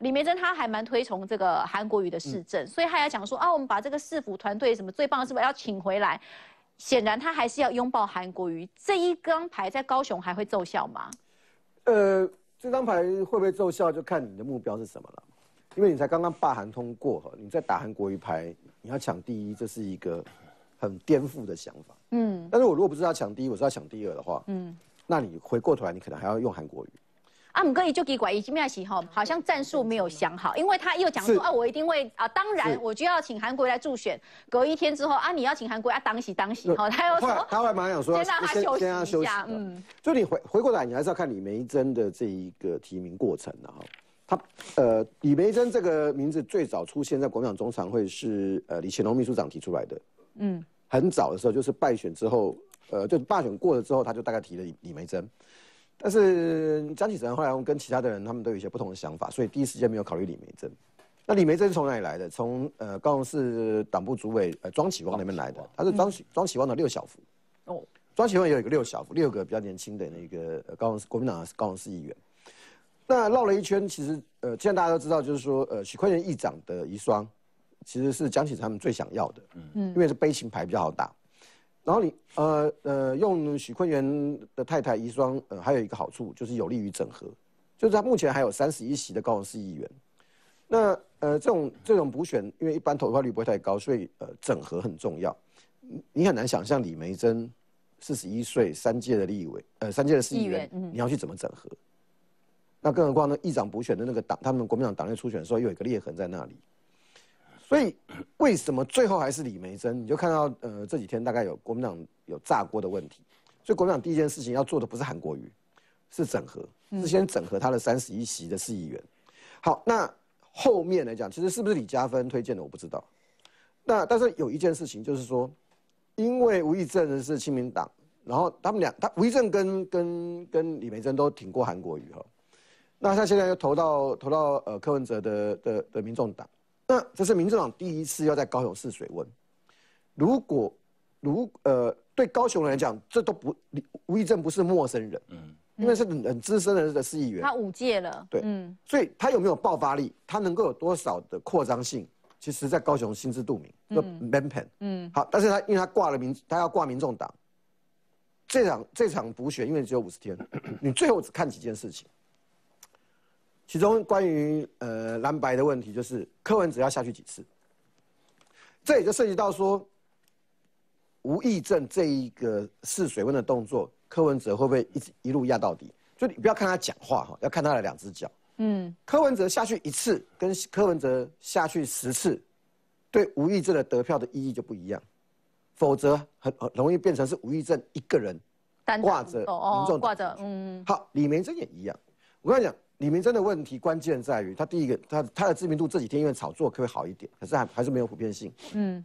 李梅珍她还蛮推崇这个韩国语的市政，所以她要讲说啊，我们把这个市府团队什么最棒的是不是要请回来？显然她还是要拥抱韩国语这一张牌，在高雄还会奏效吗？呃，这张牌会不会奏效，就看你的目标是什么了。因为你才刚刚罢韩通过哈，你在打韩国语牌，你要抢第一，这是一个很颠覆的想法。嗯，但是我如果不是要抢第一，我是要抢第二的话，嗯，那你回过头来，你可能还要用韩国语。阿姆可以就给拐一没面起吼，好像战术没有想好，因为他又讲说啊，我一定会啊，当然我就要请韩国来助选。隔一天之后啊，你要请韩国啊，当席当席好，他又说，他又马上讲说先让他休息一下。嗯，就你回回过来，你还是要看李梅珍的这一个提名过程，然哈。他呃李梅珍这个名字最早出现在国民党中常会是呃李乾隆秘书长提出来的。嗯，很早的时候就是败选之后，呃就是罢选过了之后，他就大概提了李李梅珍。但是江启臣后来跟其他的人，他们都有一些不同的想法，所以第一时间没有考虑李梅珍。那李梅珍是从哪里来的？从呃高雄市党部主委呃庄启旺那边来的，他是庄庄启旺的六小福。哦，庄启旺有一个六小福，六个比较年轻的那个呃高雄市国民党高雄市议员。那绕了一圈，其实呃现在大家都知道，就是说呃许坤源议长的遗孀，其实是江启臣他们最想要的，嗯嗯，因为是悲情牌比较好打。然后你呃呃用许昆源的太太遗孀，呃还有一个好处就是有利于整合，就是他目前还有三十一席的高雄市议员，那呃这种这种补选，因为一般投票率不会太高，所以呃整合很重要，你很难想象李梅珍四十一岁三届的立委，呃三届的市议员，你要去怎么整合，那更何况呢，议长补选的那个党，他们国民党党内初选的时候有一个裂痕在那里。所以为什么最后还是李梅珍？你就看到呃这几天大概有国民党有炸锅的问题，所以国民党第一件事情要做的不是韩国瑜，是整合，是先整合他的三十一席的市议员。好，那后面来讲，其实是不是李嘉芬推荐的我不知道。那但是有一件事情就是说，因为吴怡贞是亲民党，然后他们俩，他吴怡正跟跟跟李梅珍都挺过韩国瑜哈，那他现在又投到投到呃柯文哲的的的民众党。那这是民进党第一次要在高雄试水温。如果，如呃，对高雄人来讲，这都不吴怡正不是陌生人，嗯，因为是很资深的的市议员，他五届了，对，嗯，所以他有没有爆发力，他能够有多少的扩张性，其实在高雄心知肚明。就 m a n p e n 嗯，好，但是他因为他挂了民，他要挂民众党，这场这场补选因为只有五十天，你最后只看几件事情。其中关于呃蓝白的问题，就是柯文哲要下去几次？这也就涉及到说无意证这一个试水温的动作，柯文哲会不会一直一路压到底？就你不要看他讲话哈，要看他的两只脚。嗯，柯文哲下去一次跟柯文哲下去十次，对吴益政的得票的意义就不一样。否则很容易变成是吴益政一个人挂着民众挂着。嗯，好，李明珍也一样。我跟你讲。李明真的问题关键在于，他第一个，他他的知名度这几天因为炒作可以好一点，可是还还是没有普遍性。嗯，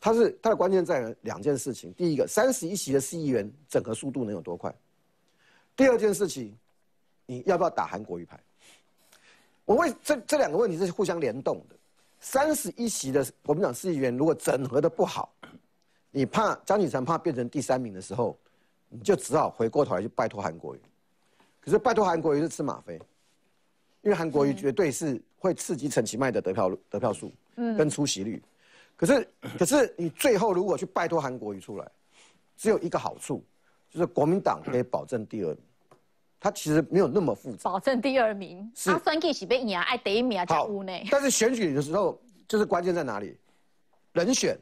他是他的关键在于两件事情：第一个，三十一席的市议员整合速度能有多快？第二件事情，你要不要打韩国瑜牌？我为这这两个问题是互相联动的。三十一席的我们讲市议员如果整合的不好，你怕张启成怕变成第三名的时候，你就只好回过头来去拜托韩国瑜。可是拜托韩国瑜是吃吗啡，因为韩国瑜绝对是会刺激陈其迈的得票得票数跟出席率。可是可是你最后如果去拜托韩国瑜出来，只有一个好处，就是国民党可以保证第二名，他其实没有那么复杂。保证第二名，他算计起被你啊，爱第一名啊，在屋内。但是选举的时候，就是关键在哪里？人选、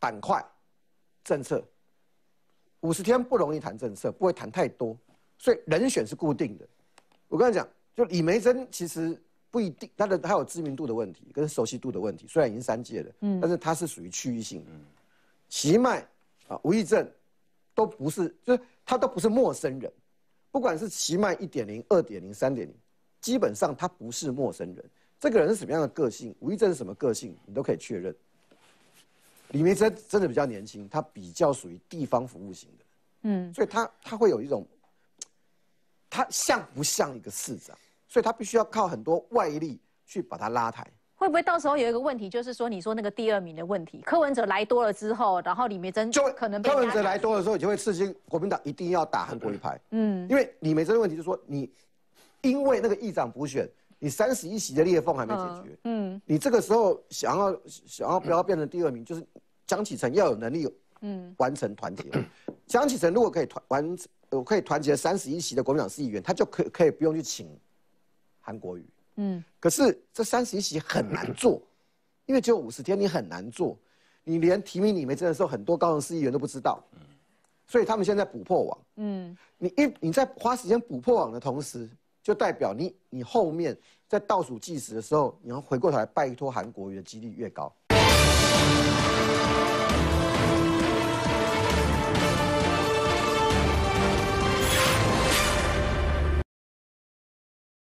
板块、政策。五十天不容易谈政策，不会谈太多。所以人选是固定的。我跟你讲，就李梅珍其实不一定，他的他有知名度的问题跟熟悉度的问题。虽然已经三届了，嗯，但是他是属于区域性。奇迈啊，吴义正都不是，就是他都不是陌生人。不管是奇迈一点零、二点零、三点零，基本上他不是陌生人。这个人是什么样的个性？吴义正是什么个性？你都可以确认。李梅珍真的比较年轻，他比较属于地方服务型的，嗯，所以他他会有一种。他像不像一个市长？所以，他必须要靠很多外力去把他拉抬。会不会到时候有一个问题，就是说，你说那个第二名的问题，柯文哲来多了之后，然后李梅珍就可能柯文哲来多的后，候，就会刺激国民党一定要打韩国瑜牌。嗯，因为李梅珍的问题就是说，你因为那个议长补选，你三十一席的裂缝还没解决。嗯，你这个时候想要想要不要变成第二名，就是江启臣要有能力，嗯，完成团结。江启臣如果可以团完成。我可以团结三十一席的国民党市议员，他就可可以不用去请韩国瑜。嗯，可是这三十一席很难做，因为只有五十天，你很难做，你连提名你没证的时候，很多高雄市议员都不知道。嗯，所以他们现在补破网。嗯，你一你在花时间补破网的同时，就代表你你后面在倒数计时的时候，你要回过头来拜托韩国瑜的几率越高。